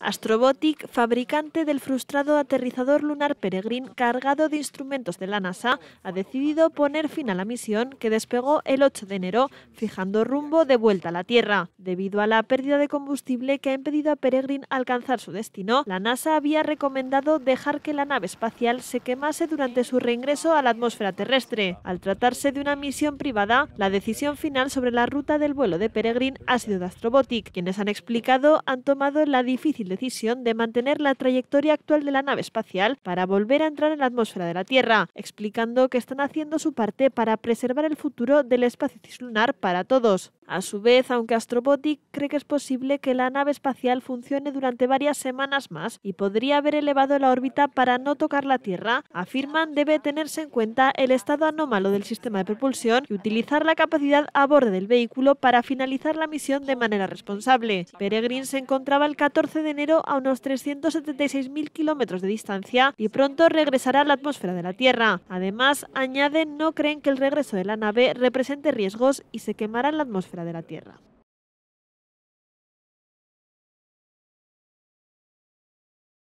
Astrobotic, fabricante del frustrado aterrizador lunar Peregrine cargado de instrumentos de la NASA, ha decidido poner fin a la misión que despegó el 8 de enero, fijando rumbo de vuelta a la Tierra. Debido a la pérdida de combustible que ha impedido a Peregrine alcanzar su destino, la NASA había recomendado dejar que la nave espacial se quemase durante su reingreso a la atmósfera terrestre. Al tratarse de una misión privada, la decisión final sobre la ruta del vuelo de Peregrine ha sido de Astrobotic, quienes han explicado han tomado la difícil decisión de mantener la trayectoria actual de la nave espacial para volver a entrar en la atmósfera de la Tierra, explicando que están haciendo su parte para preservar el futuro del espacio lunar para todos. A su vez, aunque Astrobotic cree que es posible que la nave espacial funcione durante varias semanas más y podría haber elevado la órbita para no tocar la Tierra, afirman debe tenerse en cuenta el estado anómalo del sistema de propulsión y utilizar la capacidad a bordo del vehículo para finalizar la misión de manera responsable. Peregrine se encontraba el 14 de enero a unos 376.000 kilómetros de distancia y pronto regresará a la atmósfera de la Tierra. Además, añaden no creen que el regreso de la nave represente riesgos y se quemará la atmósfera de la tierra.